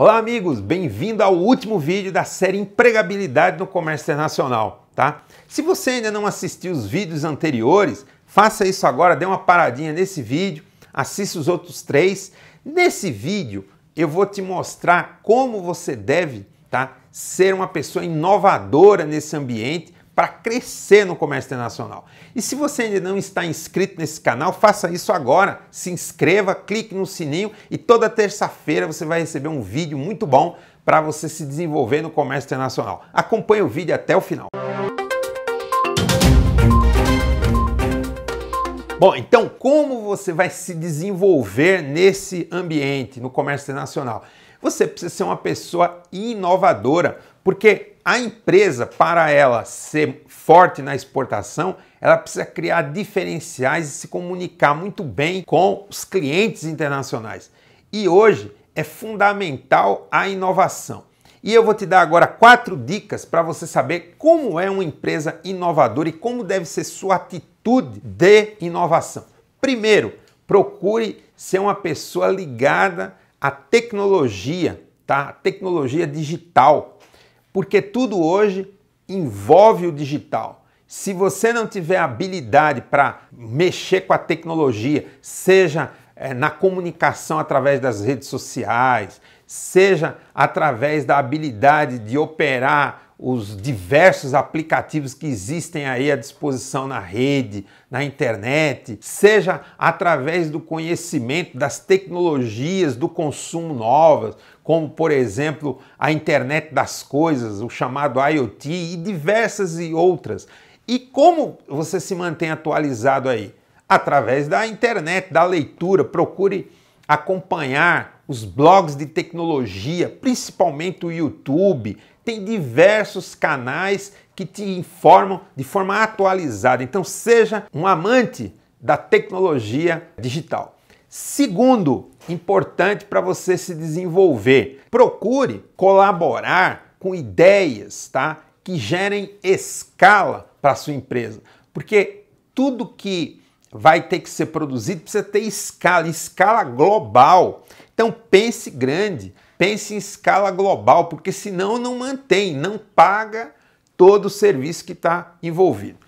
Olá, amigos! Bem-vindo ao último vídeo da série Empregabilidade no Comércio Internacional, tá? Se você ainda não assistiu os vídeos anteriores, faça isso agora, dê uma paradinha nesse vídeo, assista os outros três. Nesse vídeo, eu vou te mostrar como você deve tá, ser uma pessoa inovadora nesse ambiente para crescer no comércio internacional. E se você ainda não está inscrito nesse canal, faça isso agora. Se inscreva, clique no sininho e toda terça-feira você vai receber um vídeo muito bom para você se desenvolver no comércio internacional. Acompanhe o vídeo até o final. Bom, então como você vai se desenvolver nesse ambiente, no comércio internacional? Você precisa ser uma pessoa inovadora, porque a empresa, para ela ser forte na exportação, ela precisa criar diferenciais e se comunicar muito bem com os clientes internacionais. E hoje é fundamental a inovação. E eu vou te dar agora quatro dicas para você saber como é uma empresa inovadora e como deve ser sua atitude de inovação. Primeiro, procure ser uma pessoa ligada à tecnologia, tá? tecnologia digital, porque tudo hoje envolve o digital. Se você não tiver habilidade para mexer com a tecnologia, seja é, na comunicação através das redes sociais, seja através da habilidade de operar os diversos aplicativos que existem aí à disposição na rede, na internet, seja através do conhecimento das tecnologias do consumo novas, como por exemplo a internet das coisas, o chamado IoT e diversas e outras. E como você se mantém atualizado aí? Através da internet, da leitura, procure acompanhar os blogs de tecnologia, principalmente o YouTube, tem diversos canais que te informam de forma atualizada. Então, seja um amante da tecnologia digital. Segundo, importante para você se desenvolver, procure colaborar com ideias, tá? Que gerem escala para sua empresa, porque tudo que vai ter que ser produzido, precisa ter escala, escala global. Então pense grande, pense em escala global, porque senão não mantém, não paga todo o serviço que está envolvido.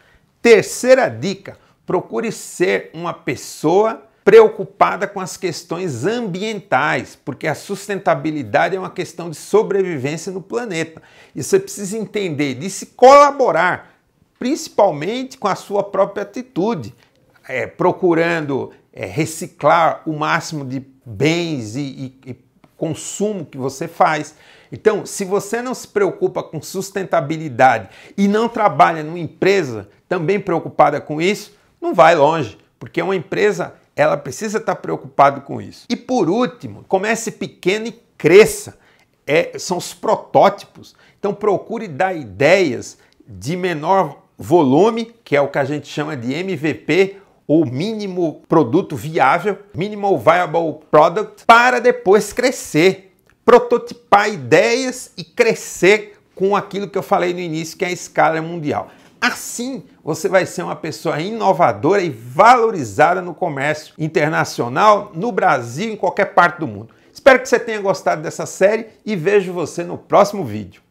Terceira dica: procure ser uma pessoa preocupada com as questões ambientais, porque a sustentabilidade é uma questão de sobrevivência no planeta. E você precisa entender de se colaborar, principalmente com a sua própria atitude é, procurando é, reciclar o máximo de bens e, e, e consumo que você faz. Então, se você não se preocupa com sustentabilidade e não trabalha numa empresa também preocupada com isso, não vai longe, porque uma empresa ela precisa estar preocupada com isso. E por último, comece pequeno e cresça. É, são os protótipos. Então procure dar ideias de menor volume, que é o que a gente chama de MVP, o mínimo produto viável, minimal viable product, para depois crescer, prototipar ideias e crescer com aquilo que eu falei no início, que é a escala mundial. Assim, você vai ser uma pessoa inovadora e valorizada no comércio internacional, no Brasil, em qualquer parte do mundo. Espero que você tenha gostado dessa série e vejo você no próximo vídeo.